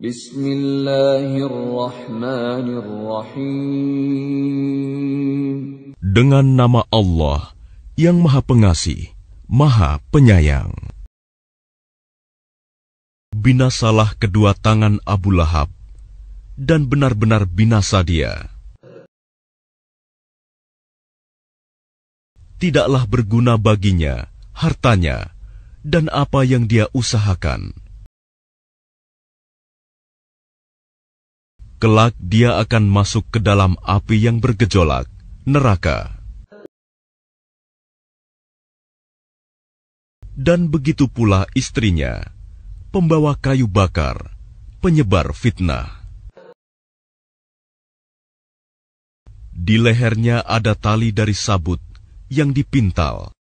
Bismillahirrahmanirrahim. Dengan nama Allah yang Maha Pengasih, Maha Penyayang. Binasalah kedua tangan Abu Lahab, dan benar-benar binasa dia. Tidaklah berguna baginya, hartanya, dan apa yang dia usahakan kelak dia akan masuk ke dalam api yang bergejolak, neraka. Dan begitu pula istrinya, pembawa kayu bakar, penyebar fitnah. Di lehernya ada tali dari sabut yang dipintal.